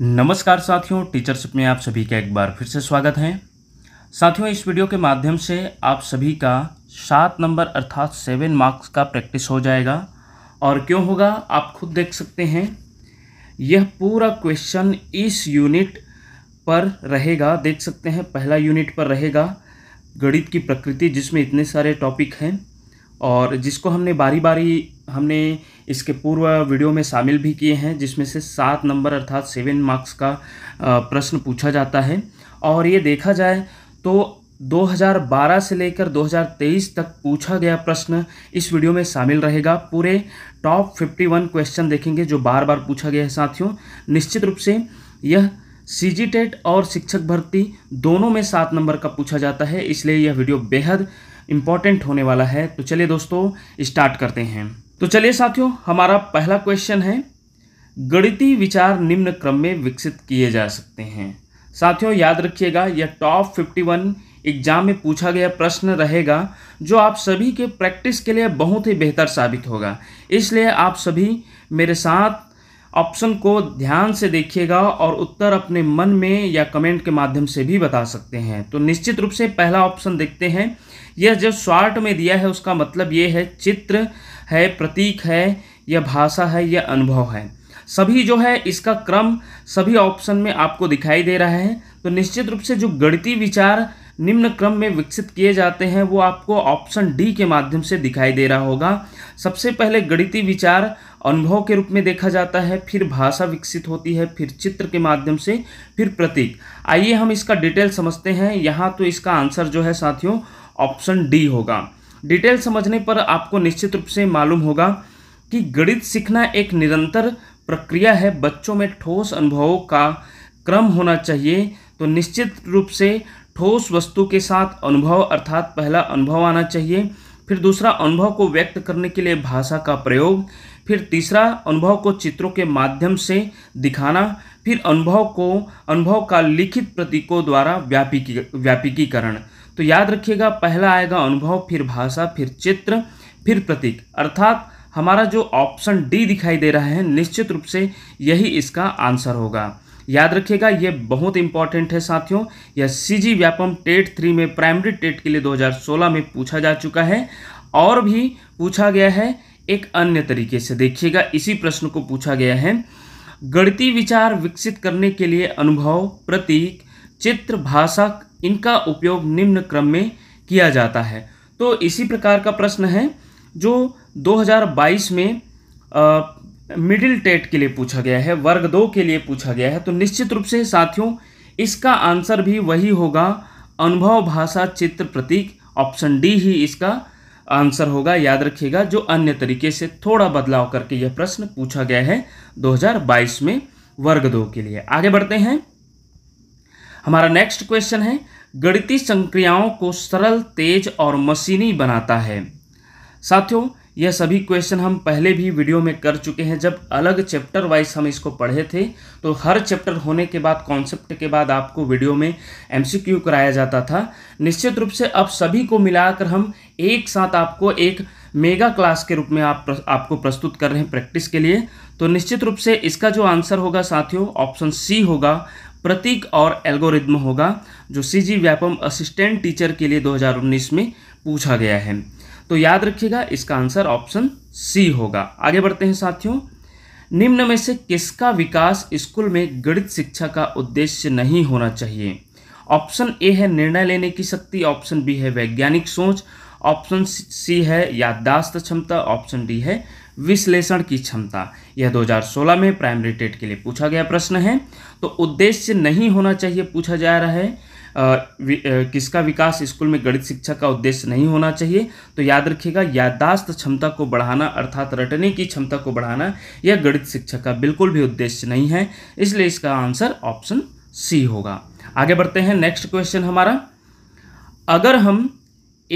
नमस्कार साथियों टीचरशिप में आप सभी का एक बार फिर से स्वागत है साथियों इस वीडियो के माध्यम से आप सभी का सात नंबर अर्थात सेवन मार्क्स का प्रैक्टिस हो जाएगा और क्यों होगा आप खुद देख सकते हैं यह पूरा क्वेश्चन इस यूनिट पर रहेगा देख सकते हैं पहला यूनिट पर रहेगा गणित की प्रकृति जिसमें इतने सारे टॉपिक हैं और जिसको हमने बारी बारी हमने इसके पूर्व वीडियो में शामिल भी किए हैं जिसमें से सात नंबर अर्थात सेवन मार्क्स का प्रश्न पूछा जाता है और ये देखा जाए तो 2012 से लेकर 2023 तक पूछा गया प्रश्न इस वीडियो में शामिल रहेगा पूरे टॉप 51 क्वेश्चन देखेंगे जो बार बार पूछा गया है साथियों निश्चित रूप से यह सी जी टेट और शिक्षक भर्ती दोनों में सात नंबर का पूछा जाता है इसलिए यह वीडियो बेहद इम्पॉर्टेंट होने वाला है तो चलिए दोस्तों स्टार्ट करते हैं तो चलिए साथियों हमारा पहला क्वेश्चन है गणितीय विचार निम्न क्रम में विकसित किए जा सकते हैं साथियों याद रखिएगा यह टॉप 51 एग्जाम में पूछा गया प्रश्न रहेगा जो आप सभी के प्रैक्टिस के लिए बहुत ही बेहतर साबित होगा इसलिए आप सभी मेरे साथ ऑप्शन को ध्यान से देखिएगा और उत्तर अपने मन में या कमेंट के माध्यम से भी बता सकते हैं तो निश्चित रूप से पहला ऑप्शन देखते हैं यह जो शॉर्ट में दिया है उसका मतलब ये है चित्र है प्रतीक है यह भाषा है यह अनुभव है सभी जो है इसका क्रम सभी ऑप्शन में आपको दिखाई दे रहा है तो निश्चित रूप से जो गणितीय विचार निम्न क्रम में विकसित किए जाते हैं वो आपको ऑप्शन डी के माध्यम से दिखाई दे रहा होगा सबसे पहले गणितीय विचार अनुभव के रूप में देखा जाता है फिर भाषा विकसित होती है फिर चित्र के माध्यम से फिर प्रतीक आइए हम इसका डिटेल समझते हैं यहाँ तो इसका आंसर जो है साथियों ऑप्शन डी होगा डिटेल समझने पर आपको निश्चित रूप से मालूम होगा कि गणित सीखना एक निरंतर प्रक्रिया है बच्चों में ठोस अनुभवों का क्रम होना चाहिए तो निश्चित रूप से ठोस वस्तु के साथ अनुभव अर्थात पहला अनुभव आना चाहिए फिर दूसरा अनुभव को व्यक्त करने के लिए भाषा का प्रयोग फिर तीसरा अनुभव को चित्रों के माध्यम से दिखाना फिर अनुभव को अनुभव का लिखित प्रतीकों द्वारा व्यापिकी व्यापिकीकरण तो याद रखिएगा पहला आएगा अनुभव फिर भाषा फिर चित्र फिर प्रतीक अर्थात हमारा जो ऑप्शन डी दिखाई दे रहा है निश्चित रूप से यही इसका आंसर होगा याद रखिएगा ये बहुत इंपॉर्टेंट है साथियों यह सीजी व्यापम टेट थ्री में प्राइमरी टेट के लिए 2016 में पूछा जा चुका है और भी पूछा गया है एक अन्य तरीके से देखिएगा इसी प्रश्न को पूछा गया है गणितीय विचार विकसित करने के लिए अनुभव प्रतीक चित्र भाषा इनका उपयोग निम्न क्रम में किया जाता है तो इसी प्रकार का प्रश्न है जो 2022 में मिडिल टेट के लिए पूछा गया है वर्ग दो के लिए पूछा गया है तो निश्चित रूप से साथियों इसका आंसर भी वही होगा अनुभव भाषा चित्र प्रतीक ऑप्शन डी ही इसका आंसर होगा याद रखिएगा जो अन्य तरीके से थोड़ा बदलाव करके यह प्रश्न पूछा गया है 2022 में वर्ग दो के लिए आगे बढ़ते हैं हमारा नेक्स्ट क्वेश्चन है गणितीय संक्रियाओं को सरल तेज और मशीनी बनाता है साथियों यह सभी क्वेश्चन हम पहले भी वीडियो में कर चुके हैं जब अलग चैप्टर वाइज हम इसको पढ़े थे तो हर चैप्टर होने के बाद कॉन्सेप्ट के बाद आपको वीडियो में एमसीक्यू कराया जाता था निश्चित रूप से अब सभी को मिलाकर हम एक साथ आपको एक मेगा क्लास के रूप में आप प्र, आपको प्रस्तुत कर रहे हैं प्रैक्टिस के लिए तो निश्चित रूप से इसका जो आंसर होगा साथियों ऑप्शन सी होगा प्रतीक और एल्गोरिद्म होगा जो C G Vyapam assistant teacher के लिए 2019 में पूछा गया है तो याद रखिएगा इसका आंसर ऑप्शन सी होगा आगे बढ़ते हैं साथियों निम्न में से किसका विकास स्कूल में गणित शिक्षा का उद्देश्य नहीं होना चाहिए ऑप्शन ए है निर्णय लेने की शक्ति ऑप्शन बी है वैज्ञानिक सोच ऑप्शन सी है याददाश्त क्षमता ऑप्शन डी है विश्लेषण की क्षमता यह 2016 में प्राइमरी टेट के लिए पूछा गया प्रश्न है तो उद्देश्य नहीं होना चाहिए पूछा जा रहा है किसका विकास स्कूल में गणित शिक्षा का उद्देश्य नहीं होना चाहिए तो याद रखिएगा याददाश्त क्षमता को बढ़ाना अर्थात रटने की क्षमता को बढ़ाना यह गणित शिक्षा का बिल्कुल भी उद्देश्य नहीं है इसलिए इसका आंसर ऑप्शन सी होगा आगे बढ़ते हैं नेक्स्ट क्वेश्चन हमारा अगर हम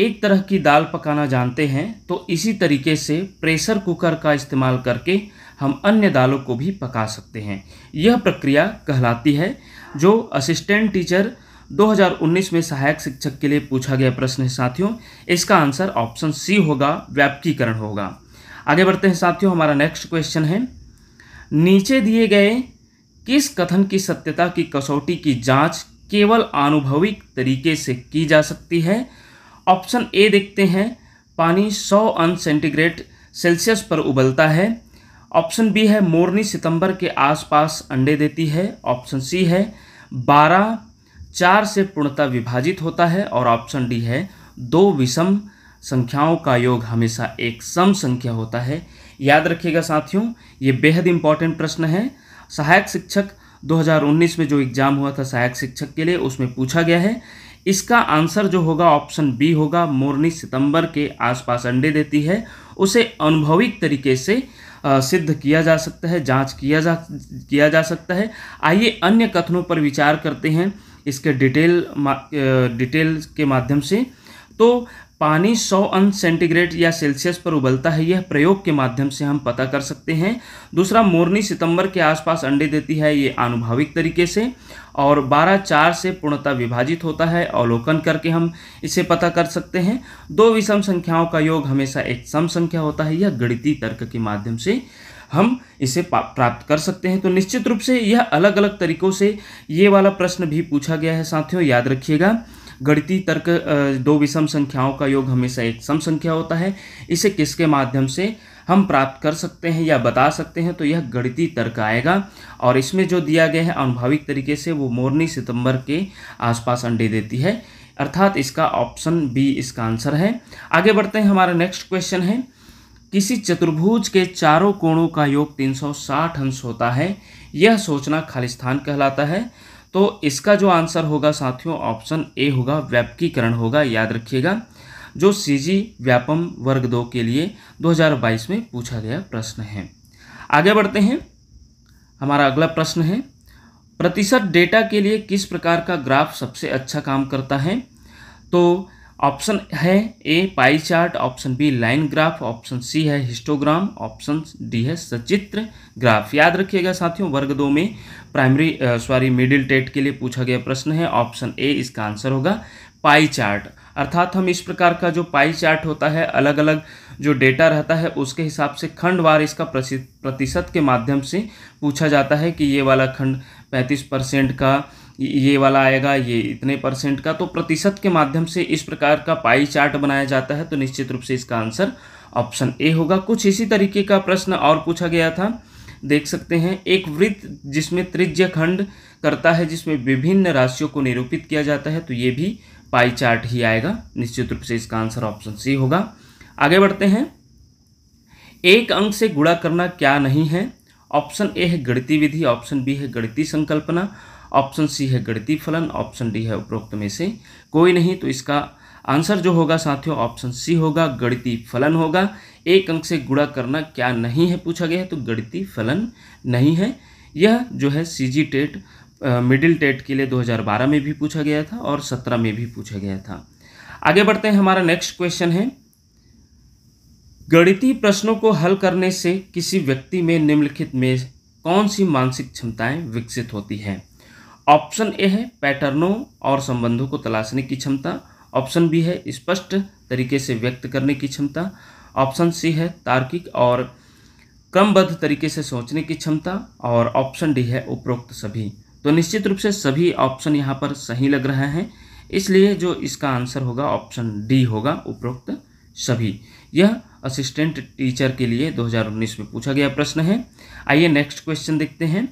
एक तरह की दाल पकाना जानते हैं तो इसी तरीके से प्रेशर कुकर का इस्तेमाल करके हम अन्य दालों को भी पका सकते हैं यह प्रक्रिया कहलाती है जो असिस्टेंट टीचर 2019 में सहायक शिक्षक के लिए पूछा गया प्रश्न है साथियों इसका आंसर ऑप्शन सी होगा व्यापकीकरण होगा आगे बढ़ते हैं साथियों हमारा नेक्स्ट क्वेश्चन है नीचे दिए गए किस कथन की सत्यता की कसौटी की जांच केवल आनुभविक तरीके से की जा सकती है ऑप्शन ए देखते हैं पानी 100 अंश सेंटीग्रेड सेल्सियस पर उबलता है ऑप्शन बी है मोरनी सितंबर के आसपास अंडे देती है ऑप्शन सी है 12 चार से पूर्णतः विभाजित होता है और ऑप्शन डी है दो विषम संख्याओं का योग हमेशा एक सम संख्या होता है याद रखिएगा साथियों ये बेहद इंपॉर्टेंट प्रश्न है सहायक शिक्षक 2019 में जो एग्ज़ाम हुआ था सहायक शिक्षक के लिए उसमें पूछा गया है इसका आंसर जो होगा ऑप्शन बी होगा मोरनी सितंबर के आसपास अंडे देती है उसे अनुभविक तरीके से सिद्ध किया जा सकता है जांच किया जा किया जा सकता है आइए अन्य कथनों पर विचार करते हैं इसके डिटेल डिटेल के माध्यम से तो पानी 100 अंश सेंटीग्रेड या सेल्सियस पर उबलता है यह प्रयोग के माध्यम से हम पता कर सकते हैं दूसरा मोरनी सितंबर के आसपास अंडे देती है ये आनुभाविक तरीके से और 12 चार से पूर्णतः विभाजित होता है अवलोकन करके हम इसे पता कर सकते हैं दो विषम संख्याओं का योग हमेशा एक सम संख्या होता है यह गणितीय तर्क के माध्यम से हम इसे प्राप्त कर सकते हैं तो निश्चित रूप से यह अलग अलग तरीकों से ये वाला प्रश्न भी पूछा गया है साथियों याद रखिएगा गणितीय तर्क दो विषम संख्याओं का योग हमेशा एक सम संख्या होता है इसे किसके माध्यम से हम प्राप्त कर सकते हैं या बता सकते हैं तो यह गणितीय तर्क आएगा और इसमें जो दिया गया है अनुभाविक तरीके से वो मोरनी सितंबर के आसपास अंडे देती है अर्थात इसका ऑप्शन बी इसका आंसर है आगे बढ़ते हैं हमारा नेक्स्ट क्वेश्चन है किसी चतुर्भुज के चारों कोणों का योग 360 अंश होता है यह सोचना खालिस्तान कहलाता है तो इसका जो आंसर होगा साथियों ऑप्शन ए होगा व्यापकीकरण होगा याद रखिएगा जो सीजी व्यापम वर्ग दो के लिए 2022 में पूछा गया प्रश्न है आगे बढ़ते हैं हमारा अगला प्रश्न है प्रतिशत डेटा के लिए किस प्रकार का ग्राफ सबसे अच्छा काम करता है तो ऑप्शन है A pie chart option B line graph option C है हिस्टोग्राम ऑप्शन डी है सचित्र ग्राफ याद रखिएगा साथियों वर्ग दो में प्राइमरी सॉरी मिडिल टेट के लिए पूछा गया प्रश्न है ऑप्शन ए इसका आंसर होगा पाई चार्ट अर्थात हम इस प्रकार का जो पाई चार्ट होता है अलग अलग जो डेटा रहता है उसके हिसाब से खंडवार इसका प्रतिशत के माध्यम से पूछा जाता है कि ये वाला खंड पैंतीस परसेंट का ये वाला आएगा ये इतने परसेंट का तो प्रतिशत के माध्यम से इस प्रकार का पाई चार्ट बनाया जाता है तो निश्चित रूप से इसका आंसर ऑप्शन ए होगा कुछ इसी तरीके का प्रश्न और पूछा गया था देख सकते हैं एक वृत्त जिसमें त्रिज्य खंड करता है जिसमें विभिन्न राशियों को निरूपित किया जाता है तो ये भी पाई चार्ट ही आएगा निश्चित रूप से इसका आंसर ऑप्शन सी होगा आगे बढ़ते हैं एक अंक से गुणा करना क्या नहीं है ऑप्शन ए है गणितीय विधि ऑप्शन बी है गणितीय संकल्पना ऑप्शन सी है गणितीय फलन ऑप्शन डी है उपरोक्त में से कोई नहीं तो इसका आंसर जो होगा साथियों ऑप्शन सी होगा गणितीय फलन होगा एक अंक से गुणा करना क्या नहीं है पूछा गया है तो गणितीय फलन नहीं है यह जो है C G TET middle TET के लिए 2012 में भी पूछा गया था और 17 में भी पूछा गया था आगे बढ़ते हैं हमारा नेक्स्ट क्वेश्चन है गणितीय प्रश्नों को हल करने से किसी व्यक्ति में निम्नलिखित में कौन सी मानसिक क्षमताएं विकसित होती हैं ऑप्शन ए है पैटर्नों और संबंधों को तलाशने की क्षमता ऑप्शन बी है स्पष्ट तरीके से व्यक्त करने की क्षमता ऑप्शन सी है तार्किक और क्रमबद्ध तरीके से सोचने की क्षमता और ऑप्शन डी है उपरोक्त सभी तो निश्चित रूप से सभी ऑप्शन यहाँ पर सही लग रहे हैं इसलिए जो इसका आंसर होगा ऑप्शन डी होगा उपरोक्त सभी यह असिस्टेंट टीचर के लिए 2019 में पूछा गया प्रश्न है आइए नेक्स्ट क्वेश्चन देखते हैं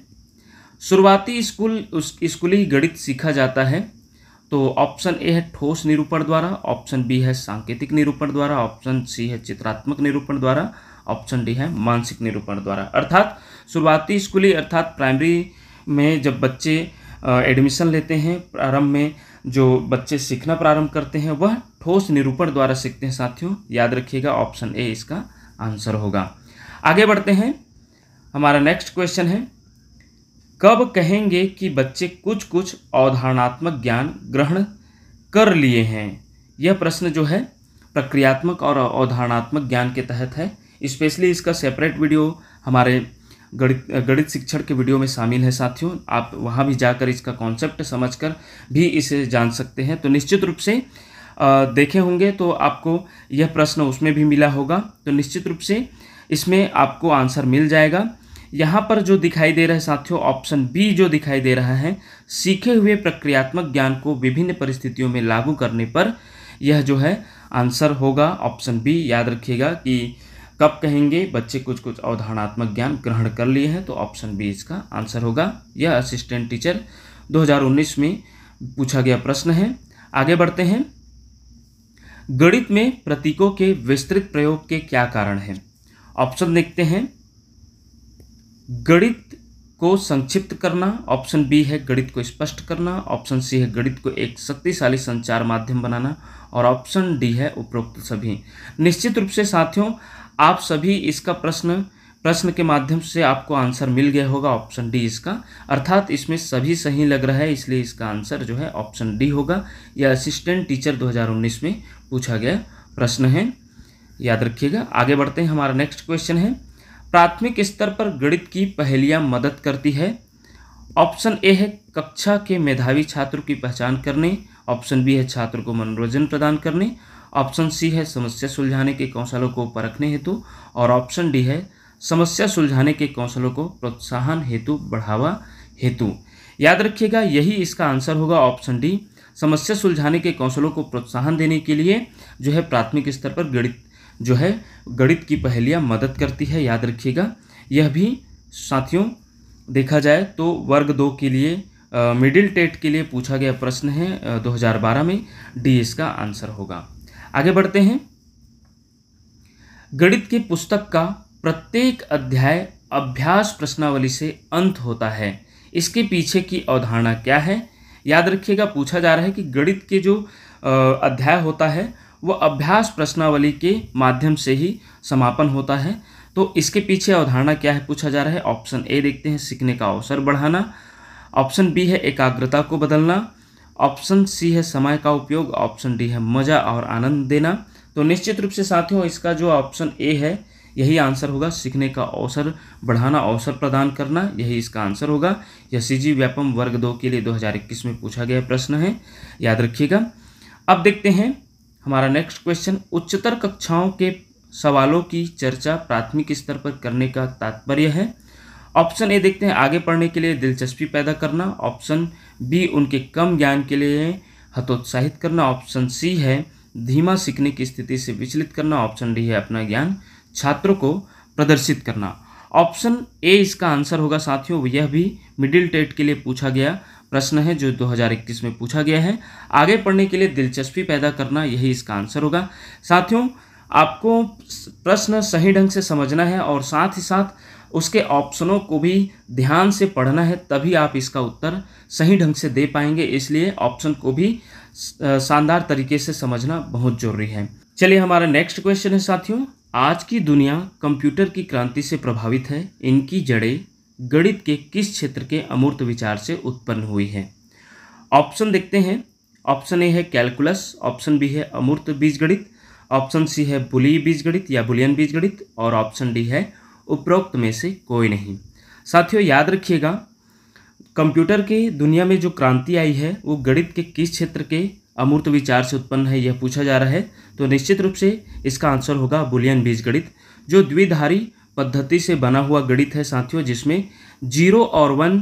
शुरुआती स्कूल उस स्कूली गणित सीखा जाता है तो ऑप्शन ए है ठोस निरूपण द्वारा ऑप्शन बी है सांकेतिक निरूपण द्वारा ऑप्शन सी है चित्रात्मक निरूपण द्वारा ऑप्शन डी है मानसिक निरूपण द्वारा अर्थात शुरुआती स्कूली अर्थात प्राइमरी में जब बच्चे एडमिशन लेते हैं प्रारंभ में जो बच्चे सीखना प्रारंभ करते हैं वह ठोस निरूपण द्वारा सीखते हैं साथियों याद रखिएगा ऑप्शन ए इसका आंसर होगा आगे बढ़ते हैं हमारा नेक्स्ट क्वेश्चन है कब कहेंगे कि बच्चे कुछ कुछ अवधारणात्मक ज्ञान ग्रहण कर लिए हैं यह प्रश्न जो है प्रक्रियात्मक और अवधारणात्मक ज्ञान के तहत है स्पेशली इसका सेपरेट वीडियो हमारे गणित शिक्षण के वीडियो में शामिल है साथियों आप वहाँ भी जाकर इसका कॉन्सेप्ट समझकर भी इसे जान सकते हैं तो निश्चित रूप से देखे होंगे तो आपको यह प्रश्न उसमें भी मिला होगा तो निश्चित रूप से इसमें आपको आंसर मिल जाएगा यहाँ पर जो दिखाई दे रहा है साथियों ऑप्शन बी जो दिखाई दे रहा है सीखे हुए प्रक्रियात्मक ज्ञान को विभिन्न परिस्थितियों में लागू करने पर यह जो है आंसर होगा ऑप्शन बी याद रखिएगा कि कब कहेंगे बच्चे कुछ कुछ अवधारणात्मक ज्ञान ग्रहण कर लिए हैं तो ऑप्शन बी इसका आंसर होगा यह असिस्टेंट टीचर 2019 में पूछा गया प्रश्न है आगे बढ़ते हैं गणित में प्रतीकों के विस्तृत प्रयोग के क्या कारण हैं ऑप्शन देखते हैं गणित को संक्षिप्त करना ऑप्शन बी है गणित को स्पष्ट करना ऑप्शन सी है गणित को एक शक्तिशाली संचार माध्यम बनाना और ऑप्शन डी है उपरोक्त सभी निश्चित रूप से साथियों आप सभी इसका प्रश्न प्रश्न के माध्यम से आपको आंसर मिल गया होगा ऑप्शन डी इसका अर्थात इसमें सभी सही लग रहा है इसलिए इसका आंसर जो है ऑप्शन डी होगा यह असिस्टेंट टीचर 2019 में पूछा गया प्रश्न है याद रखिएगा आगे बढ़ते हैं हमारा नेक्स्ट क्वेश्चन है प्राथमिक स्तर पर गणित की पहेलियाँ मदद करती है ऑप्शन ए है कक्षा के मेधावी छात्र की पहचान करने ऑप्शन बी है छात्र को मनोरंजन प्रदान करने ऑप्शन सी है समस्या सुलझाने के कौशलों को परखने हेतु और ऑप्शन डी है समस्या सुलझाने के कौशलों को प्रोत्साहन हेतु बढ़ावा हेतु याद रखिएगा यही इसका आंसर होगा ऑप्शन डी समस्या सुलझाने के कौशलों को प्रोत्साहन देने के लिए जो है प्राथमिक स्तर पर गणित जो है गणित की पहेलियाँ मदद करती है याद रखिएगा यह भी साथियों देखा जाए तो वर्ग दो के लिए मिडिल टेट के लिए पूछा गया प्रश्न है दो हज़ार बारह में डी इसका आंसर होगा आगे बढ़ते हैं गणित की पुस्तक का प्रत्येक अध्याय अभ्यास प्रश्नावली से अंत होता है इसके पीछे की अवधारणा क्या है याद रखिएगा पूछा जा रहा है कि गणित के जो अध्याय होता है वह अभ्यास प्रश्नावली के माध्यम से ही समापन होता है तो इसके पीछे अवधारणा क्या है पूछा जा रहा है ऑप्शन ए देखते हैं सीखने का अवसर बढ़ाना ऑप्शन बी है एकाग्रता को बदलना ऑप्शन सी है समय का उपयोग ऑप्शन डी है मज़ा और आनंद देना तो निश्चित रूप से साथियों इसका जो ऑप्शन ए है यही आंसर होगा सीखने का अवसर बढ़ाना अवसर प्रदान करना यही इसका आंसर होगा यह सी जी व्यापम वर्ग दो के लिए 2021 में पूछा गया प्रश्न है याद रखिएगा अब देखते हैं हमारा नेक्स्ट क्वेश्चन उच्चतर कक्षाओं के सवालों की चर्चा प्राथमिक स्तर पर करने का तात्पर्य है ऑप्शन ए देखते हैं आगे पढ़ने के लिए दिलचस्पी पैदा करना ऑप्शन बी उनके कम ज्ञान के लिए हतोत्साहित करना ऑप्शन सी है धीमा सीखने की स्थिति से विचलित करना ऑप्शन डी है अपना ज्ञान छात्रों को प्रदर्शित करना ऑप्शन ए इसका आंसर होगा साथियों यह भी मिडिल टेट के लिए पूछा गया प्रश्न है जो 2021 में पूछा गया है आगे पढ़ने के लिए दिलचस्पी पैदा करना यही इसका आंसर होगा साथियों आपको प्रश्न सही ढंग से समझना है और साथ ही साथ उसके ऑप्शनों को भी ध्यान से पढ़ना है तभी आप इसका उत्तर सही ढंग से दे पाएंगे इसलिए ऑप्शन को भी शानदार तरीके से समझना बहुत जरूरी है चलिए हमारा नेक्स्ट क्वेश्चन है साथियों आज की दुनिया कंप्यूटर की क्रांति से प्रभावित है इनकी जड़ें गणित के किस क्षेत्र के अमूर्त विचार से उत्पन्न हुई है ऑप्शन देखते हैं ऑप्शन ए है कैलकुलस ऑप्शन बी है अमूर्त बीजगणित ऑप्शन सी है बुली बीजगणित या बुलियन बीजगणित और ऑप्शन डी है उपरोक्त में से कोई नहीं साथियों याद रखिएगा कंप्यूटर के दुनिया में जो क्रांति आई है वो गणित के किस क्षेत्र के अमूर्त विचार से उत्पन्न है यह पूछा जा रहा है तो निश्चित रूप से इसका आंसर होगा बुलियन बीजगणित जो द्विधारी पद्धति से बना हुआ गणित है साथियों जिसमें जीरो और वन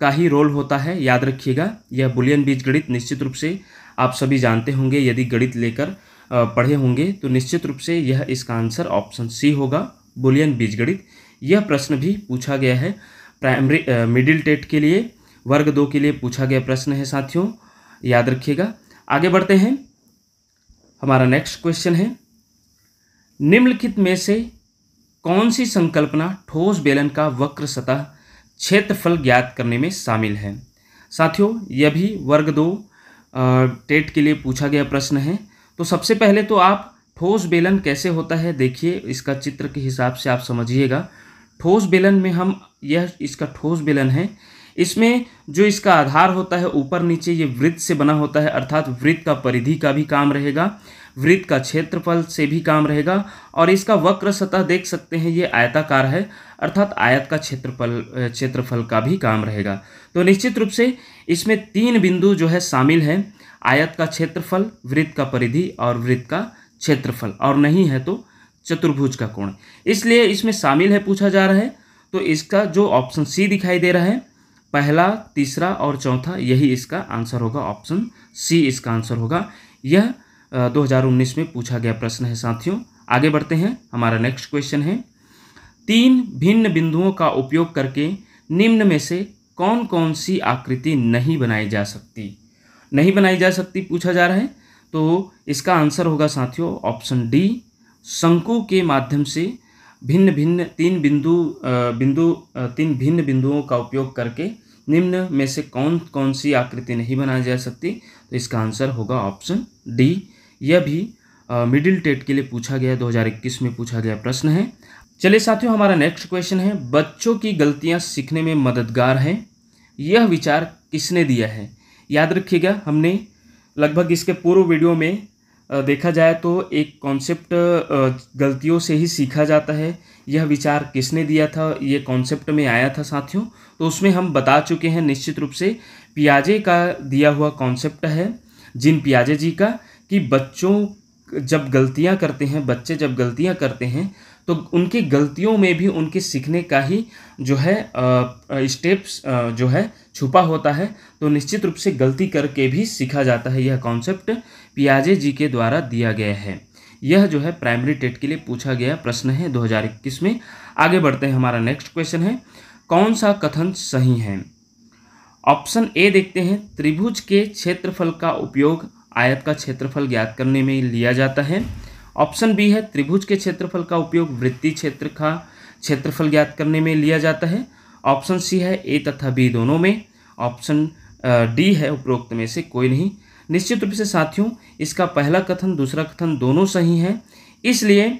का ही रोल होता है याद रखिएगा यह बुलियन बीज गणित निश्चित रूप से आप सभी जानते होंगे यदि गणित लेकर पढ़े होंगे तो निश्चित रूप से यह इसका आंसर ऑप्शन सी होगा बुलियन गणित यह प्रश्न भी पूछा गया है प्राइमरी मिडिल टेट के लिए वर्ग दो के लिए पूछा गया प्रश्न है साथियों याद रखिएगा आगे बढ़ते हैं हमारा नेक्स्ट क्वेश्चन है निम्नलिखित में से कौन सी संकल्पना ठोस बेलन का वक्र सतह क्षेत्रफल ज्ञात करने में शामिल है साथियों यह भी वर्ग दो टेट के लिए पूछा गया प्रश्न है तो सबसे पहले तो आप ठोस बेलन कैसे होता है देखिए इसका चित्र के हिसाब से आप समझिएगा ठोस बेलन में हम यह इसका ठोस बेलन है इसमें जो इसका आधार होता है ऊपर नीचे ये वृत्त से बना होता है अर्थात वृत्त का परिधि का भी काम रहेगा वृत्त का क्षेत्रफल से भी काम रहेगा और इसका वक्र सतह देख सकते हैं ये आयताकार है अर्थात आयत का क्षेत्रफल क्षेत्रफल का भी काम रहेगा तो निश्चित रूप से इसमें तीन बिंदु जो है शामिल हैं आयत का क्षेत्रफल वृत्त का परिधि और वृत्त का क्षेत्रफल और नहीं है तो चतुर्भुज का कोण इसलिए इसमें शामिल है पूछा जा रहा है तो इसका जो ऑप्शन सी दिखाई दे रहा है पहला तीसरा और चौथा यही इसका आंसर होगा ऑप्शन सी इसका आंसर होगा यह 2019 में पूछा गया प्रश्न है साथियों आगे बढ़ते हैं हमारा नेक्स्ट क्वेश्चन है तीन भिन्न बिंदुओं का उपयोग करके निम्न में से कौन कौन सी आकृति नहीं बनाई जा सकती नहीं बनाई जा सकती पूछा जा रहा है तो इसका आंसर होगा साथियों ऑप्शन डी शंकु के माध्यम से भिन्न भिन्न तीन बिंदु बिंदु तीन भिन्न बिंदुओं का उपयोग करके निम्न में से कौन कौन सी आकृति नहीं बनाई जा सकती तो इसका आंसर होगा ऑप्शन डी यह भी मिडिल टेट के लिए पूछा गया 2021 में पूछा गया प्रश्न है चलिए साथियों हमारा नेक्स्ट क्वेश्चन है बच्चों की गलतियां सीखने में मददगार हैं यह विचार किसने दिया है याद रखिएगा हमने लगभग इसके पूर्व वीडियो में देखा जाए तो एक कॉन्सेप्ट गलतियों से ही सीखा जाता है यह विचार किसने दिया था ये कॉन्सेप्ट में आया था साथियों तो उसमें हम बता चुके हैं निश्चित रूप से पियाजे का दिया हुआ कॉन्सेप्ट है जिन पियाजे जी का कि बच्चों जब गलतियां करते हैं बच्चे जब गलतियां करते हैं तो उनकी गलतियों में भी उनके सीखने का ही जो है स्टेप्स जो है छुपा होता है तो निश्चित रूप से गलती करके भी सीखा जाता है यह कॉन्सेप्ट पियाजे जी के द्वारा दिया गया है यह जो है प्राइमरी टेट के लिए पूछा गया प्रश्न है 2021 में आगे बढ़ते हैं हमारा नेक्स्ट क्वेश्चन है कौन सा कथन सही है ऑप्शन ए देखते हैं त्रिभुज के क्षेत्रफल का उपयोग आयत का क्षेत्रफल ज्ञात करने में लिया जाता है ऑप्शन बी है त्रिभुज के क्षेत्रफल का उपयोग वृत्ति क्षेत्र का क्षेत्रफल ज्ञात करने में लिया जाता है ऑप्शन सी है ए तथा बी दोनों में ऑप्शन डी है उपरोक्त में से कोई नहीं निश्चित रूप से साथियों इसका पहला कथन दूसरा कथन दोनों सही हैं इसलिए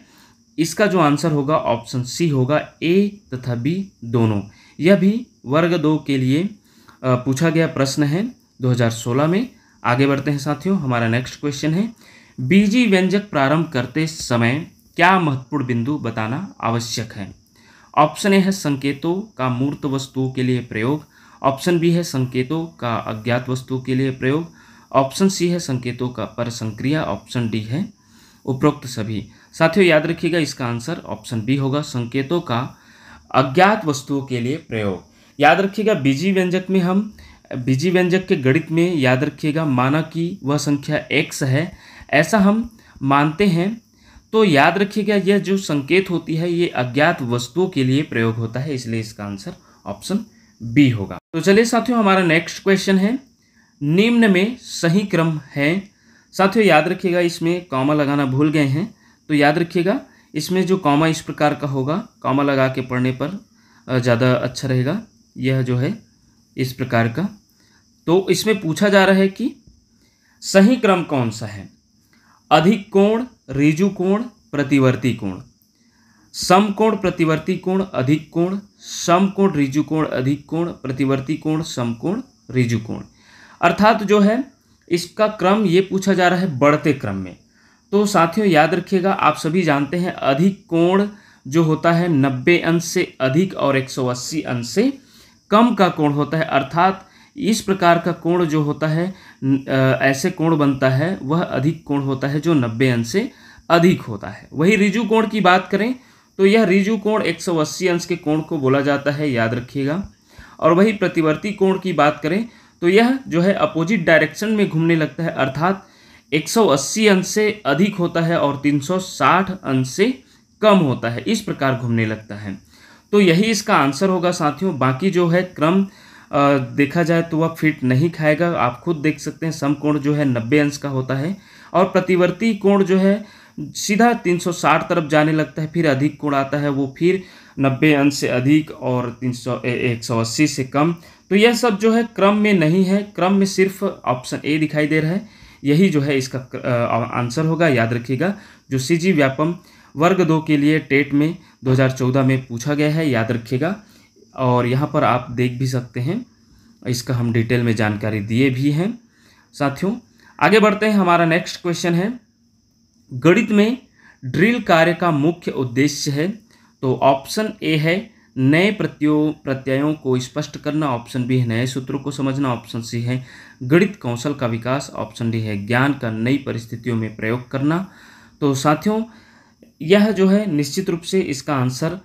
इसका जो आंसर होगा ऑप्शन सी होगा ए तथा बी दोनों यह भी वर्ग दो के लिए पूछा गया प्रश्न है 2016 में आगे बढ़ते हैं साथियों हमारा नेक्स्ट क्वेश्चन है बीजी व्यंजक प्रारंभ करते समय क्या महत्वपूर्ण बिंदु बताना आवश्यक है ऑप्शन ए है संकेतों का मूर्त वस्तुओं के लिए प्रयोग ऑप्शन बी है संकेतों का अज्ञात वस्तुओं के लिए प्रयोग ऑप्शन सी है संकेतों का पर संक्रिया ऑप्शन डी है उपरोक्त सभी साथियों याद रखिएगा इसका आंसर ऑप्शन बी होगा संकेतों का अज्ञात वस्तुओं के लिए प्रयोग याद रखिएगा बीजी व्यंजक में हम बीजी व्यंजक के गणित में याद रखिएगा माना कि वह संख्या एक्स है ऐसा हम मानते हैं तो याद रखिएगा यह जो संकेत होती है ये अज्ञात वस्तुओं के लिए प्रयोग होता है इसलिए इसका आंसर ऑप्शन बी होगा तो चलिए साथियों हमारा नेक्स्ट क्वेश्चन है निम्न में सही क्रम है साथियों याद रखिएगा इसमें कॉमा लगाना भूल गए हैं तो याद रखिएगा इसमें जो कॉमा इस प्रकार का होगा कॉमा लगा के पढ़ने पर ज़्यादा अच्छा रहेगा यह जो है इस प्रकार का तो इसमें पूछा जा रहा है कि सही क्रम कौन सा है अधिक कोण रिजु कोण प्रतिवर्ती कोण कोण प्रतिवर्ती कोण अधिक कोण कोण रिजु कोण अधिक कोण प्रतिवर्ती कोण कोण रिजु कोण अर्थात जो है इसका क्रम ये पूछा जा रहा है बढ़ते क्रम में तो साथियों याद रखिएगा आप सभी जानते हैं अधिक कोण जो होता है 90 अंश से अधिक और 180 अंश से कम का कोण होता है अर्थात इस प्रकार का कोण जो होता है ऐसे कोण बनता है वह अधिक कोण होता है जो नब्बे अंश से अधिक होता है वही रिजु कोण की बात करें तो यह रिजु कोण 180 अंश के कोण को बोला जाता है याद रखिएगा और वही प्रतिवर्ती कोण की बात करें तो यह जो है अपोजिट डायरेक्शन में घूमने लगता है अर्थात 180 अंश से अधिक होता है और 360 अंश से कम होता है इस प्रकार घूमने लगता है तो यही इसका आंसर होगा साथियों बाकी जो है क्रम देखा जाए तो वह फिट नहीं खाएगा आप खुद देख सकते हैं समकोण जो है नब्बे अंश का होता है और प्रतिवर्ती कोण जो है सीधा 360 तरफ जाने लगता है फिर अधिक कोण आता है वो फिर 90 अंश से अधिक और 300 सौ से कम तो यह सब जो है क्रम में नहीं है क्रम में सिर्फ ऑप्शन ए दिखाई दे रहा है यही जो है इसका आंसर होगा याद रखिएगा जो सी जी व्यापम वर्ग दो के लिए टेट में 2014 में पूछा गया है याद रखिएगा और यहाँ पर आप देख भी सकते हैं इसका हम डिटेल में जानकारी दिए भी हैं साथियों आगे बढ़ते हैं हमारा नेक्स्ट क्वेश्चन है गणित में ड्रिल कार्य का मुख्य उद्देश्य है तो ऑप्शन ए है नए प्रत्यो प्रत्ययों को स्पष्ट करना ऑप्शन बी है नए सूत्रों को समझना ऑप्शन सी है गणित कौशल का विकास ऑप्शन डी है ज्ञान का नई परिस्थितियों में प्रयोग करना तो साथियों यह जो है निश्चित रूप से इसका आंसर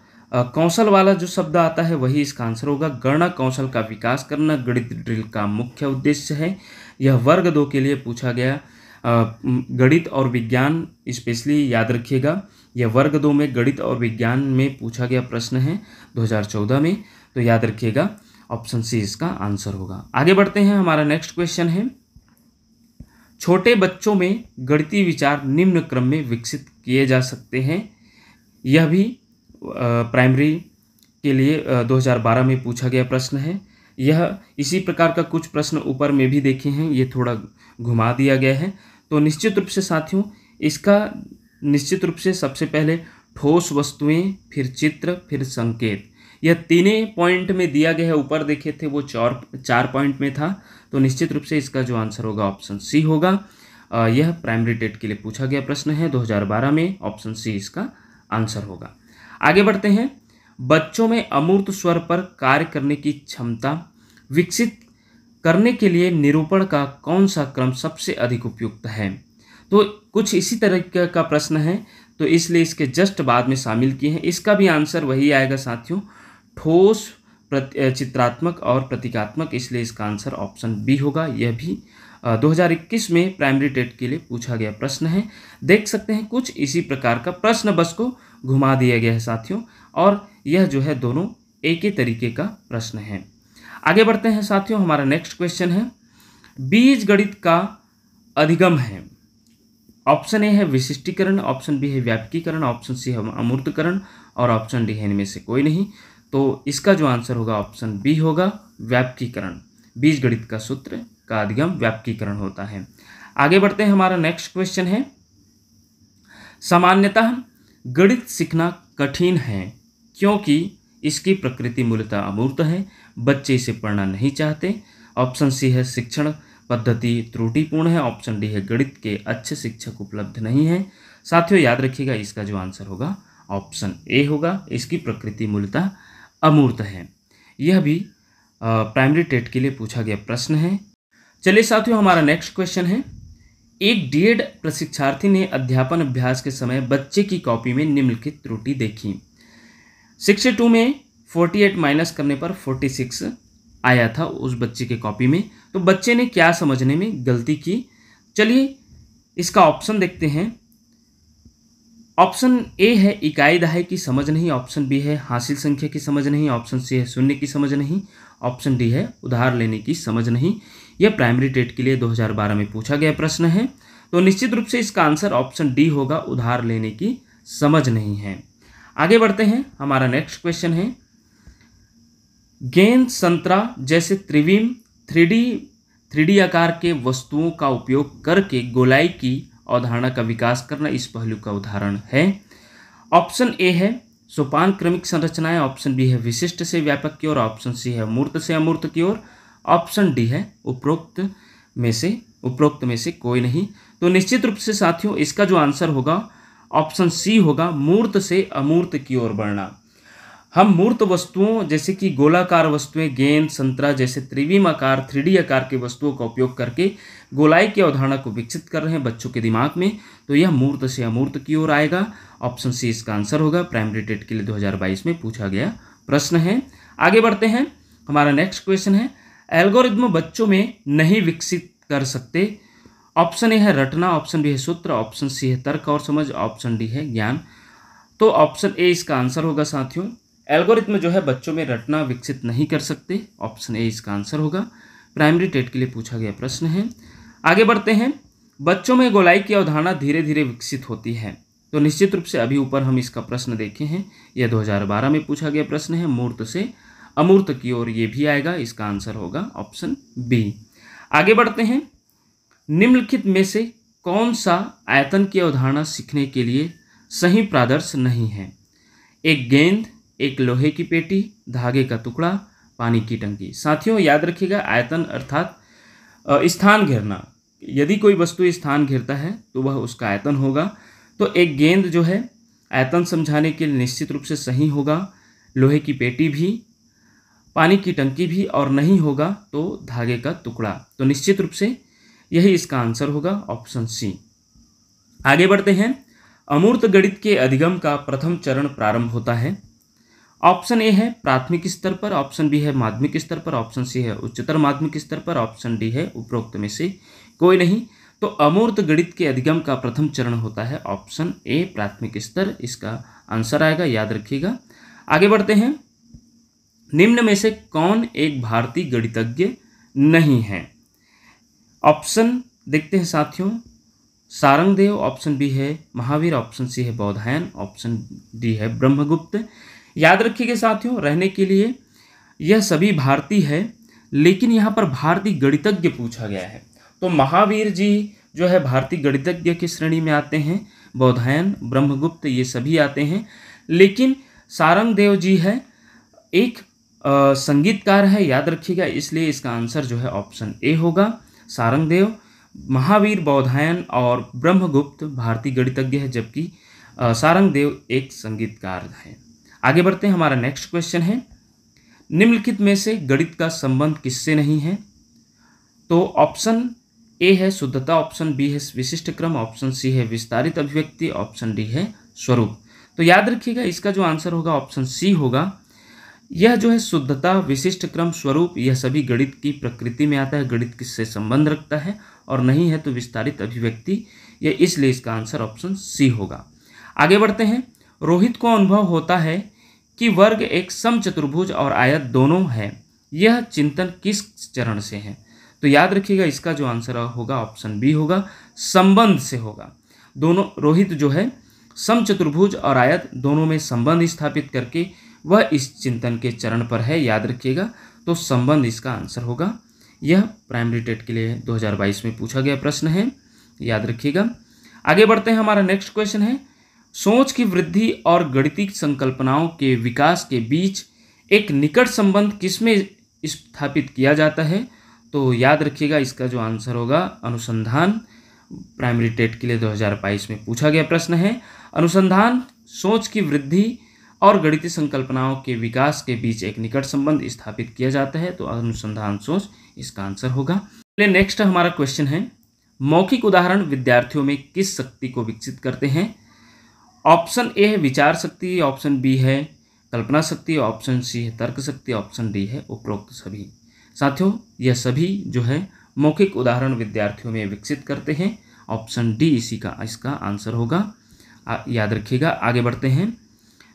कौशल वाला जो शब्द आता है वही इसका आंसर होगा गणना कौशल का विकास करना गणित ड्रिल का मुख्य उद्देश्य है यह वर्ग दो के लिए पूछा गया गणित और विज्ञान स्पेशली याद रखिएगा यह वर्ग दो में गणित और विज्ञान में पूछा गया प्रश्न है 2014 में तो याद रखिएगा ऑप्शन सी इसका आंसर होगा आगे बढ़ते हैं हमारा नेक्स्ट क्वेश्चन है छोटे बच्चों में गणितीय विचार निम्न क्रम में विकसित किए जा सकते हैं यह भी प्राइमरी के लिए 2012 में पूछा गया प्रश्न है यह इसी प्रकार का कुछ प्रश्न ऊपर में भी देखे हैं ये थोड़ा घुमा दिया गया है तो निश्चित रूप से साथियों इसका निश्चित रूप से सबसे पहले ठोस वस्तुएं फिर चित्र फिर संकेत यह तीनों पॉइंट में दिया गया है ऊपर देखे थे वो चार चार पॉइंट में था तो निश्चित रूप से इसका जो आंसर होगा ऑप्शन सी होगा यह प्राइमरी डेट के लिए पूछा गया प्रश्न है 2012 में ऑप्शन सी इसका आंसर होगा आगे बढ़ते हैं बच्चों में अमूर्त स्वर पर कार्य करने की क्षमता विकसित करने के लिए निरूपण का कौन सा क्रम सबसे अधिक उपयुक्त है तो कुछ इसी तरह का प्रश्न है तो इसलिए इसके जस्ट बाद में शामिल किए हैं इसका भी आंसर वही आएगा साथियों ठोस चित्रात्मक और प्रतीकात्मक इसलिए इसका आंसर ऑप्शन बी होगा यह भी 2021 में प्राइमरी टेट के लिए पूछा गया प्रश्न है देख सकते हैं कुछ इसी प्रकार का प्रश्न बस को घुमा दिया गया है साथियों और यह जो है दोनों एक ही तरीके का प्रश्न है आगे बढ़ते हैं साथियों हमारा नेक्स्ट क्वेश्चन है बीज गणित का अधिगम है ऑप्शन ए है विशिष्टीकरण ऑप्शन बी है व्यापकीकरण ऑप्शन सी है अमूर्तकरण और ऑप्शन डी है इनमें से कोई नहीं तो इसका जो आंसर होगा ऑप्शन बी होगा व्यापकीकरण बीज गणित का सूत्र का अधिगम व्यापकीकरण होता है आगे बढ़ते हैं हमारा नेक्स्ट क्वेश्चन है सामान्यतः गणित सीखना कठिन है क्योंकि इसकी प्रकृति मूलतः अमूर्त है बच्चे इसे पढ़ना नहीं चाहते ऑप्शन सी है शिक्षण पद्धति त्रुटिपूर्ण है ऑप्शन डी है गणित के अच्छे शिक्षक उपलब्ध नहीं है साथियों याद रखिएगा इसका जो आंसर होगा ऑप्शन ए होगा इसकी प्रकृति मूलतः अमूर्त है यह भी प्राइमरी टेट के लिए पूछा गया प्रश्न है चलिए साथियों हमारा नेक्स्ट क्वेश्चन है एक डीएड प्रशिक्षार्थी ने अध्यापन अभ्यास के समय बच्चे की कॉपी में निम्नलिखित त्रुटि देखी सिक्सटी टू में फोर्टी एट माइनस करने पर फोर्टी सिक्स आया था उस बच्चे के कॉपी में तो बच्चे ने क्या समझने में गलती की चलिए इसका ऑप्शन देखते हैं ऑप्शन ए है इकाई दहाई की समझ नहीं ऑप्शन बी है हासिल संख्या की समझ नहीं ऑप्शन सी है शून्य की समझ नहीं ऑप्शन डी है उधार लेने की समझ नहीं यह प्राइमरी टेट के लिए 2012 में पूछा गया प्रश्न है तो निश्चित रूप से इसका आंसर ऑप्शन डी होगा उधार लेने की समझ नहीं है आगे बढ़ते हैं हमारा नेक्स्ट क्वेश्चन है गेंद संतरा जैसे त्रिविम थ्री डी आकार के वस्तुओं का उपयोग करके गोलाई की अवधारणा का विकास करना इस पहलू का उदाहरण है ऑप्शन ए है सोपान क्रमिक संरचनाएं ऑप्शन बी है विशिष्ट से व्यापक की ओर ऑप्शन सी है मूर्त से अमूर्त की ओर ऑप्शन डी है उपरोक्त में से उपरोक्त में से कोई नहीं तो निश्चित रूप से साथियों इसका जो आंसर होगा ऑप्शन सी होगा मूर्त से अमूर्त की ओर बढ़ना हम मूर्त वस्तुओं जैसे कि गोलाकार वस्तुएं गेंद संतरा जैसे आकार थ्री आकार की वस्तुओं का उपयोग करके गोलाई की अवधारणा को विकसित कर रहे हैं बच्चों के दिमाग में तो यह मूर्त से अमूर्त की ओर आएगा ऑप्शन सी इसका आंसर होगा प्राइमरी डेट के लिए 2022 में पूछा गया प्रश्न है आगे बढ़ते हैं हमारा नेक्स्ट क्वेश्चन है एल्गोरिज्म बच्चों में नहीं विकसित कर सकते ऑप्शन ए है रटना ऑप्शन बी है सूत्र ऑप्शन सी है तर्क और समझ ऑप्शन डी है ज्ञान तो ऑप्शन ए इसका आंसर होगा साथियों एल्गोरिथम जो है बच्चों में रटना विकसित नहीं कर सकते ऑप्शन ए इसका आंसर होगा प्राइमरी टेट के लिए पूछा गया प्रश्न है आगे बढ़ते हैं बच्चों में गोलाई की अवधारणा धीरे धीरे विकसित होती है तो निश्चित रूप से अभी ऊपर हम इसका प्रश्न देखे हैं यह 2012 में पूछा गया प्रश्न है मूर्त से अमूर्त की ओर ये भी आएगा इसका आंसर होगा ऑप्शन बी आगे बढ़ते हैं निम्नलिखित में से कौन सा आयतन की अवधारणा सीखने के लिए सही प्रादर्श नहीं है एक गेंद एक लोहे की पेटी धागे का टुकड़ा पानी की टंकी साथियों याद रखिएगा आयतन अर्थात स्थान घेरना यदि कोई वस्तु स्थान घेरता है तो वह उसका आयतन होगा तो एक गेंद जो है आयतन समझाने के लिए निश्चित रूप से सही होगा लोहे की पेटी भी पानी की टंकी भी और नहीं होगा तो धागे का टुकड़ा तो निश्चित रूप से यही इसका आंसर होगा ऑप्शन सी आगे बढ़ते हैं अमूर्त गणित के अधिगम का प्रथम चरण प्रारंभ होता है ऑप्शन ए है प्राथमिक स्तर पर ऑप्शन बी है माध्यमिक स्तर पर ऑप्शन सी है उच्चतर माध्यमिक स्तर पर ऑप्शन डी है उपरोक्त में से कोई नहीं तो अमूर्त गणित के अधिगम का प्रथम चरण होता है ऑप्शन ए प्राथमिक स्तर इसका आंसर आएगा याद रखिएगा आगे बढ़ते हैं निम्न में से कौन एक भारतीय गणितज्ञ नहीं है ऑप्शन देखते हैं साथियों सारंगदेव ऑप्शन बी है महावीर ऑप्शन सी है बौधायन ऑप्शन डी है ब्रह्मगुप्त याद रखिएगा साथियों रहने के लिए यह सभी भारतीय है लेकिन यहाँ पर भारतीय गणितज्ञ पूछा गया है तो महावीर जी जो है भारतीय गणितज्ञ की श्रेणी में आते हैं बौधायन ब्रह्मगुप्त ये सभी आते हैं लेकिन सारंग देव जी है एक संगीतकार है याद रखिएगा इसलिए इसका आंसर जो है ऑप्शन ए होगा सारंग देव महावीर बौधायन और ब्रह्मगुप्त भारतीय गणितज्ञ है जबकि सारंग देव एक संगीतकार हैं आगे बढ़ते हैं हमारा नेक्स्ट क्वेश्चन है निम्नलिखित में से गणित का संबंध किससे नहीं है तो ऑप्शन ए है शुद्धता ऑप्शन बी है विशिष्ट क्रम ऑप्शन सी है विस्तारित अभिव्यक्ति ऑप्शन डी है स्वरूप तो याद रखिएगा इसका जो आंसर होगा ऑप्शन सी होगा यह जो है शुद्धता विशिष्ट क्रम स्वरूप यह सभी गणित की प्रकृति में आता है गणित किससे संबंध रखता है और नहीं है तो विस्तारित अभिव्यक्ति यह इसलिए इसका आंसर ऑप्शन सी होगा आगे बढ़ते हैं रोहित को अनुभव होता है कि वर्ग एक सम चतुर्भुज और आयत दोनों है यह चिंतन किस चरण से है तो याद रखिएगा इसका जो आंसर होगा ऑप्शन बी होगा संबंध से होगा दोनों रोहित जो है सम चतुर्भुज और आयत दोनों में संबंध स्थापित करके वह इस चिंतन के चरण पर है याद रखिएगा तो संबंध इसका आंसर होगा यह प्राइमरी टेट के लिए 2022 में पूछा गया प्रश्न है याद रखिएगा आगे बढ़ते हैं हमारा नेक्स्ट क्वेश्चन है सोच की वृद्धि और गणितिक संकल्पनाओं के विकास के बीच एक निकट संबंध किसमें स्थापित किया जाता है तो याद रखिएगा इसका जो आंसर होगा अनुसंधान प्राइमरी टेट के लिए 2022 में पूछा गया प्रश्न है अनुसंधान सोच की वृद्धि और गणितीय संकल्पनाओं के विकास के बीच एक निकट संबंध स्थापित किया जाता है तो अनुसंधान सोच इसका आंसर होगा चलिए नेक्स्ट हमारा क्वेश्चन है मौखिक उदाहरण विद्यार्थियों में किस शक्ति को विकसित करते हैं ऑप्शन ए है विचार शक्ति ऑप्शन बी है कल्पना शक्ति ऑप्शन सी है तर्क शक्ति ऑप्शन डी है उपरोक्त सभी साथियों यह सभी जो है मौखिक उदाहरण विद्यार्थियों में विकसित करते हैं ऑप्शन डी इसी का इसका आंसर होगा आ, याद रखिएगा आगे बढ़ते हैं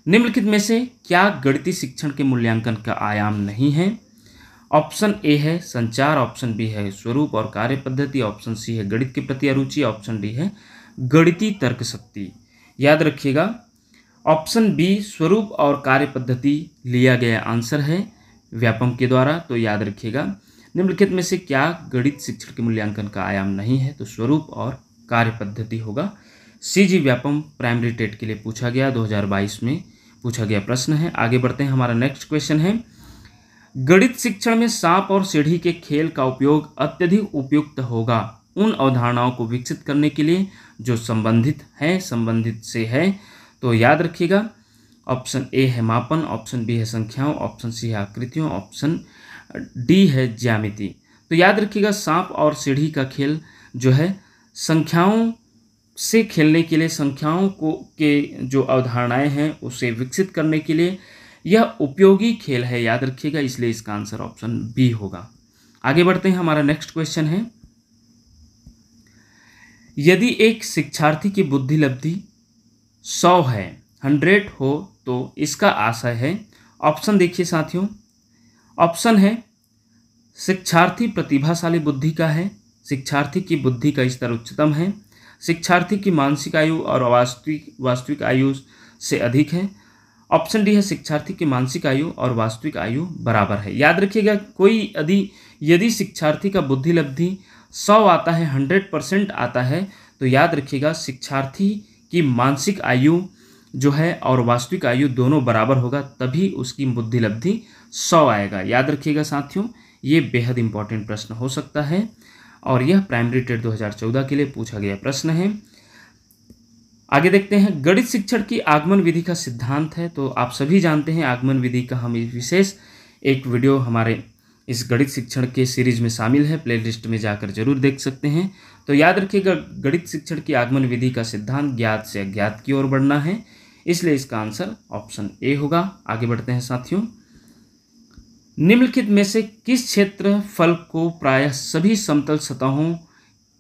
निम्नलिखित में से क्या गणितीय शिक्षण के मूल्यांकन का आयाम नहीं है ऑप्शन ए है संचार ऑप्शन बी है स्वरूप और कार्य पद्धति ऑप्शन सी है गणित के प्रति अरुचि ऑप्शन डी है गणितीय तर्क शक्ति याद रखिएगा ऑप्शन बी स्वरूप और कार्य पद्धति लिया गया आंसर है व्यापम के द्वारा तो याद रखिएगा निम्नलिखित में से क्या गणित शिक्षण के मूल्यांकन का आयाम नहीं है तो स्वरूप और कार्य पद्धति होगा C G Vyapam primary TET के लिए पूछा गया 2022 में पूछा गया प्रश्न है आगे बढ़ते हैं हमारा नेक्स्ट क्वेश्चन है गणित शिक्षण में सांप और सीढ़ी के खेल का उपयोग अत्यधिक उपयुक्त होगा उन अवधारणाओं को विकसित करने के लिए जो संबंधित हैं संबंधित से है तो याद रखिएगा ऑप्शन ए है मापन ऑप्शन बी है संख्याओं ऑप्शन सी है आकृतियों ऑप्शन डी है ज्यामिति तो याद रखिएगा सांप और सीढ़ी का खेल जो है संख्याओं से खेलने के लिए संख्याओं को के जो अवधारणाएं हैं उसे विकसित करने के लिए यह उपयोगी खेल है याद रखिएगा इसलिए इसका आंसर ऑप्शन बी होगा आगे बढ़ते हैं हमारा नेक्स्ट क्वेश्चन है यदि एक शिक्षार्थी की बुद्धि लब्धि सौ है हंड्रेड हो तो इसका आशय है ऑप्शन देखिए साथियों ऑप्शन है शिक्षार्थी प्रतिभाशाली बुद्धि का है शिक्षार्थी की बुद्धि का स्तर उच्चतम है शिक्षार्थी की मानसिक आयु और वास्तविक वास्तविक आयु से अधिक है ऑप्शन डी है शिक्षार्थी की मानसिक आयु और वास्तविक आयु बराबर है याद रखिएगा कोई यदि यदि शिक्षार्थी का बुद्धि लब्धि सौ आता है हंड्रेड परसेंट आता है तो याद रखिएगा शिक्षार्थी की मानसिक आयु जो है और वास्तविक आयु दोनों बराबर होगा तभी उसकी बुद्धिलब्धि सौ आएगा याद रखिएगा साथियों ये बेहद इंपॉर्टेंट प्रश्न हो सकता है और यह प्राइमरी टेट दो के लिए पूछा गया प्रश्न है आगे देखते हैं गणित शिक्षण की आगमन विधि का सिद्धांत है तो आप सभी जानते हैं आगमन विधि का हम विशेष एक वीडियो हमारे इस गणित शिक्षण के सीरीज में शामिल है प्लेलिस्ट में जाकर जरूर देख सकते हैं तो याद रखिएगा गणित शिक्षण की आगमन विधि का सिद्धांत ज्ञात से अज्ञात की ओर बढ़ना है इसलिए इसका आंसर ऑप्शन ए होगा आगे बढ़ते हैं साथियों निम्नलिखित में से किस क्षेत्र फल को प्रायः सभी समतल सतहों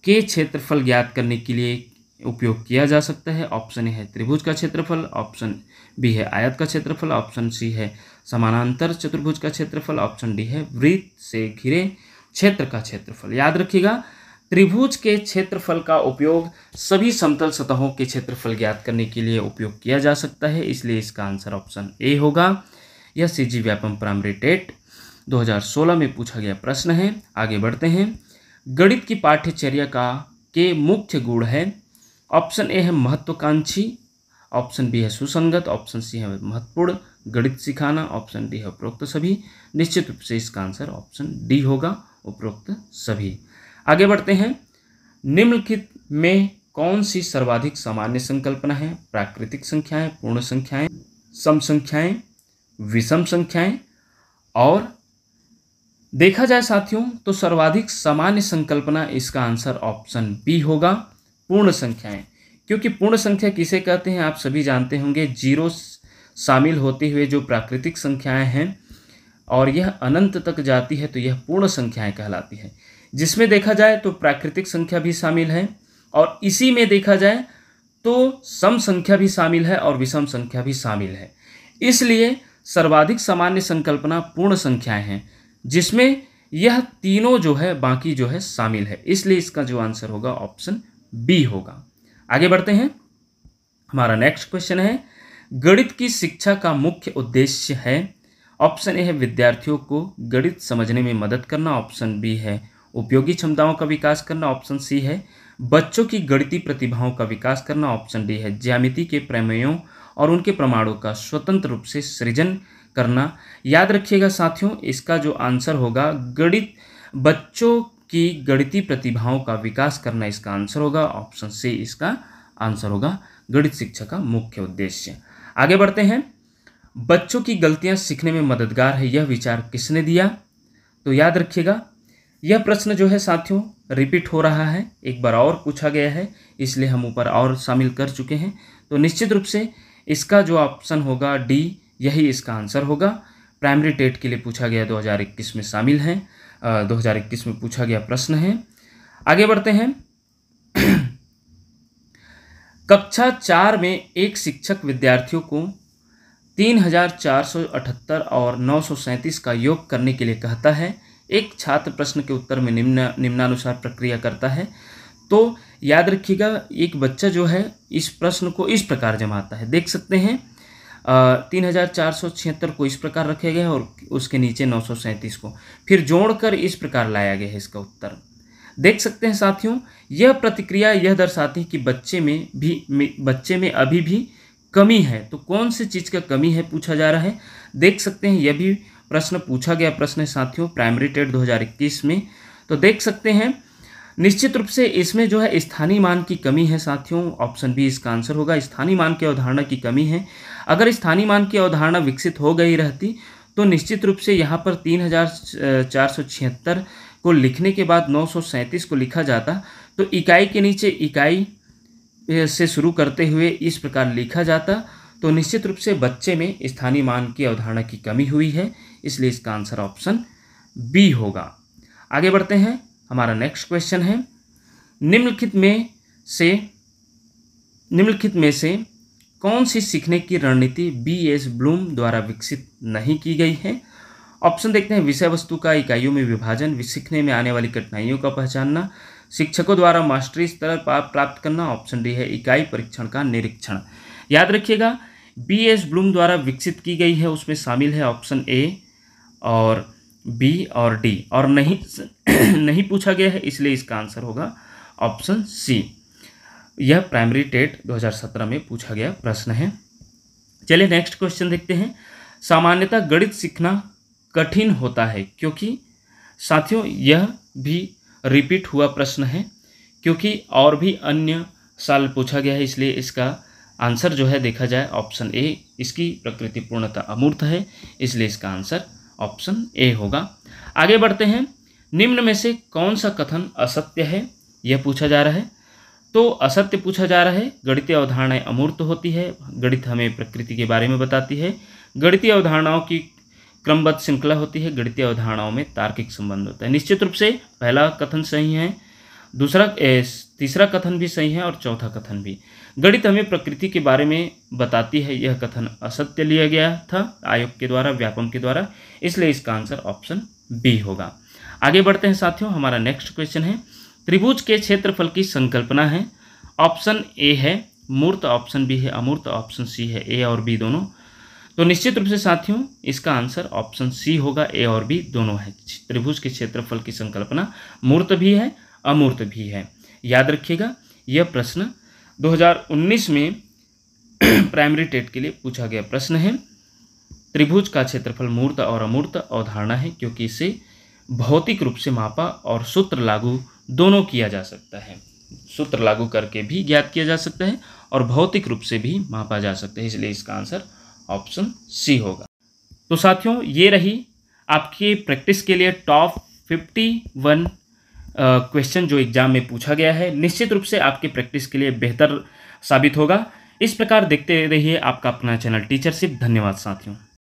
के क्षेत्रफल ज्ञात करने के लिए उपयोग किया जा सकता है ऑप्शन ए है त्रिभुज का क्षेत्रफल ऑप्शन बी है आयत का क्षेत्रफल ऑप्शन सी है समानांतर चतुर्भुज का क्षेत्रफल ऑप्शन डी है वृत्त से घिरे क्षेत्र का क्षेत्रफल याद रखिएगा त्रिभुज के क्षेत्रफल का उपयोग सभी समतल सतहों के क्षेत्रफल ज्ञात करने के लिए उपयोग किया जा सकता है इसलिए इसका आंसर ऑप्शन ए होगा यह C G Vyapam primary TET 2016 में पूछा गया प्रश्न है आगे बढ़ते हैं गणित की पाठ्यचर्या का के मुख्य गुण है ऑप्शन ए है महत्वाकांक्षी ऑप्शन बी है सुसंगत ऑप्शन सी है महत्वपूर्ण गणित सिखाना ऑप्शन डी है उपरोक्त सभी निश्चित रूप से इसका आंसर ऑप्शन डी होगा उपरोक्त सभी आगे बढ़ते हैं निम्नलिखित में कौन सी सर्वाधिक सामान्य संकल्पना है प्राकृतिक संख्याएं पूर्ण संख्याएं सम संख्याएं विषम संख्याएं और देखा जाए साथियों तो सर्वाधिक सामान्य संकल्पना इसका आंसर ऑप्शन बी होगा पूर्ण संख्याएं क्योंकि पूर्ण संख्या किसे कहते हैं आप सभी जानते होंगे जीरो शामिल होते हुए जो प्राकृतिक संख्याएं हैं और यह अनंत तक जाती है तो यह पूर्ण संख्याएं कहलाती है जिसमें देखा जाए तो प्राकृतिक संख्या भी शामिल है और इसी में देखा जाए तो सम संख्या भी शामिल है और विषम संख्या भी शामिल है इसलिए सर्वाधिक सामान्य संकल्पना पूर्ण संख्याएं हैं जिसमें यह तीनों जो है बाकी जो है शामिल है इसलिए इसका जो आंसर होगा ऑप्शन बी होगा आगे बढ़ते हैं हमारा नेक्स्ट क्वेश्चन है गणित की शिक्षा का मुख्य उद्देश्य है ऑप्शन ए है विद्यार्थियों को गणित समझने में मदद करना ऑप्शन बी है उपयोगी क्षमताओं का विकास करना ऑप्शन सी है बच्चों की गणितीय प्रतिभाओं का विकास करना ऑप्शन डी है ज्यामिति के प्रमेयों और उनके प्रमाणों का स्वतंत्र रूप से सृजन करना याद रखिएगा साथियों इसका जो आंसर होगा गणित बच्चों कि गणितीय प्रतिभाओं का विकास करना इसका आंसर होगा ऑप्शन सी इसका आंसर होगा गणित शिक्षा का मुख्य उद्देश्य आगे बढ़ते हैं बच्चों की गलतियां सीखने में मददगार है यह विचार किसने दिया तो याद रखिएगा यह प्रश्न जो है साथियों रिपीट हो रहा है एक बार और पूछा गया है इसलिए हम ऊपर और शामिल कर चुके हैं तो निश्चित रूप से इसका जो ऑप्शन होगा डी यही इसका आंसर होगा प्राइमरी टेट के लिए पूछा गया 2021 में शामिल हैं 2021 में पूछा गया प्रश्न है आगे बढ़ते हैं कक्षा चार में एक शिक्षक विद्यार्थियों को 3478 और 937 का योग करने के लिए कहता है एक छात्र प्रश्न के उत्तर में निम्न निम्नानुसार प्रक्रिया करता है तो याद रखिएगा एक बच्चा जो है इस प्रश्न को इस प्रकार जमाता है देख सकते हैं तीन हज़ार चार सौ छिहत्तर को इस प्रकार रखे गए और उसके नीचे नौ सौ सैंतीस को फिर जोड़कर इस प्रकार लाया गया है इसका उत्तर देख सकते हैं साथियों यह प्रतिक्रिया यह दर्शाती है कि बच्चे में भी में, बच्चे में अभी भी कमी है तो कौन सी चीज़ का कमी है पूछा जा रहा है देख सकते हैं यह भी प्रश्न पूछा गया प्रश्न है साथियों प्राइमरी टेट दो में तो देख सकते हैं निश्चित रूप से इसमें जो है स्थानीय मान की कमी है साथियों ऑप्शन बी इसका आंसर होगा स्थानीय मान की अवधारणा की कमी है अगर स्थानीय मान की अवधारणा विकसित हो गई रहती तो निश्चित रूप से यहाँ पर तीन हज़ार चार सौ छिहत्तर को लिखने के बाद नौ सौ सैंतीस को लिखा जाता तो इकाई के नीचे इकाई से शुरू करते हुए इस प्रकार लिखा जाता तो निश्चित रूप से बच्चे में स्थानीय मान की अवधारणा की कमी हुई है इसलिए इसका आंसर ऑप्शन बी होगा आगे बढ़ते हैं हमारा नेक्स्ट क्वेश्चन है निम्नलिखित में से निम्नलिखित में से कौन सी सीखने की रणनीति बी एस ब्लूम द्वारा विकसित नहीं की गई है ऑप्शन देखते हैं विषय वस्तु का इकाइयों में विभाजन सीखने में आने वाली कठिनाइयों का पहचानना शिक्षकों द्वारा मास्टरी स्तर प्राप्त करना ऑप्शन डी है इकाई परीक्षण का निरीक्षण याद रखिएगा बी एस ब्लूम द्वारा विकसित की गई है उसमें शामिल है ऑप्शन ए और बी और डी और नहीं नहीं पूछा गया है इसलिए इसका आंसर होगा ऑप्शन सी यह प्राइमरी टेट 2017 में पूछा गया प्रश्न है चलिए नेक्स्ट क्वेश्चन देखते हैं सामान्यतः गणित सीखना कठिन होता है क्योंकि साथियों यह भी रिपीट हुआ प्रश्न है क्योंकि और भी अन्य साल पूछा गया है इसलिए इसका आंसर जो है देखा जाए ऑप्शन ए इसकी प्रकृति पूर्णतः अमूर्त है इसलिए इसका आंसर ऑप्शन ए होगा आगे बढ़ते हैं निम्न में से कौन सा कथन असत्य है यह पूछा जा रहा है तो असत्य पूछा जा रहा है गणितीय अवधारणाएं अमूर्त होती है गणित हमें प्रकृति के बारे में बताती है गणितीय अवधारणाओं की क्रमबद्ध श्रृंखला होती है गणितीय अवधारणाओं में तार्किक संबंध होता है निश्चित रूप से पहला कथन सही है दूसरा तीसरा कथन भी सही है और चौथा कथन भी गणित हमें प्रकृति के बारे में बताती है यह कथन असत्य लिया गया था आयोग के द्वारा व्यापम के द्वारा इसलिए इसका आंसर ऑप्शन बी होगा आगे बढ़ते हैं साथियों हमारा नेक्स्ट क्वेश्चन है त्रिभुज के क्षेत्रफल की संकल्पना है ऑप्शन ए है मूर्त ऑप्शन बी है अमूर्त ऑप्शन सी है ए और बी दोनों तो निश्चित रूप से साथियों इसका आंसर ऑप्शन सी होगा ए और बी दोनों है त्रिभुज के क्षेत्रफल की संकल्पना मूर्त भी है अमूर्त भी है याद रखिएगा यह प्रश्न 2019 में प्राइमरी टेट के लिए पूछा गया प्रश्न है त्रिभुज का क्षेत्रफल मूर्त और अमूर्त अवधारणा है क्योंकि इसे भौतिक रूप से मापा और सूत्र लागू दोनों किया जा सकता है सूत्र लागू करके भी ज्ञात किया जा सकता है और भौतिक रूप से भी मापा जा सकता है इसलिए इसका आंसर ऑप्शन सी होगा तो साथियों ये रही आपकी प्रैक्टिस के लिए टॉप फिफ्टी वन क्वेश्चन जो एग्ज़ाम में पूछा गया है निश्चित रूप से आपकी प्रैक्टिस के लिए बेहतर साबित होगा इस प्रकार देखते रहिए आपका अपना चैनल टीचरशिप धन्यवाद साथियों